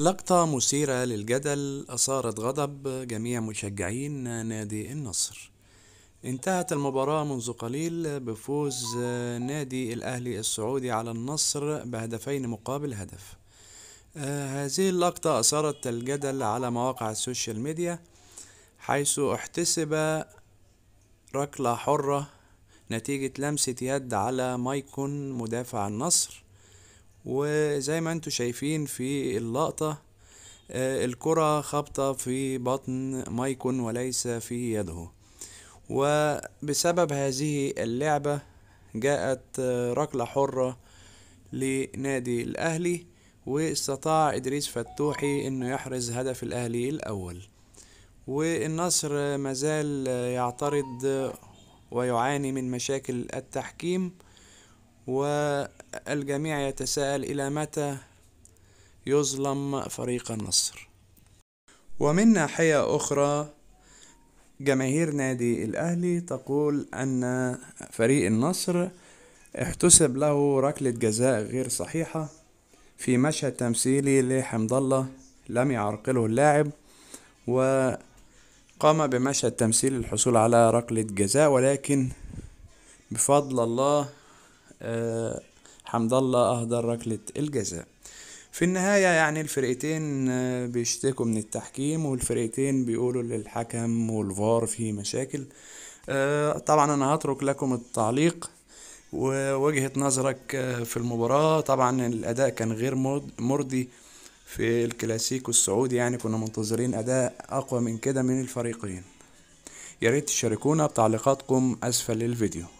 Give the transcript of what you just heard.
لقطة مثيرة للجدل أثارت غضب جميع مشجعين نادي النصر انتهت المباراة منذ قليل بفوز نادي الأهلي السعودي على النصر بهدفين مقابل هدف هذه اللقطة أثارت الجدل على مواقع السوشيال ميديا حيث احتسب ركلة حرة نتيجة لمسة يد على مايكون مدافع النصر وزي ما انتوا شايفين في اللقطة آه، الكرة خبطة في بطن مايكون وليس في يده وبسبب هذه اللعبة جاءت آه، ركلة حرة لنادي الأهلي واستطاع إدريس فتوحي أنه يحرز هدف الأهلي الأول والنصر مازال آه، يعترض ويعاني من مشاكل التحكيم والجميع يتساءل إلى متى يظلم فريق النصر ومن ناحية أخرى جماهير نادي الأهلي تقول أن فريق النصر احتسب له ركلة جزاء غير صحيحة في مشهد تمثيلي لحمد الله لم يعرقله اللاعب وقام بمشهد تمثيل الحصول على ركلة جزاء ولكن بفضل الله آه، حمد الله أهدر ركلة الجزاء في النهاية يعني الفرقتين آه، بيشتكوا من التحكيم والفرقتين بيقولوا للحكم والفار في مشاكل آه، طبعا أنا هترك لكم التعليق ووجهة نظرك في المباراة طبعا الأداء كان غير مرضي في الكلاسيكو السعودي يعني كنا منتظرين أداء أقوى من كده من الفريقين ياريت تشاركونا بتعليقاتكم أسفل الفيديو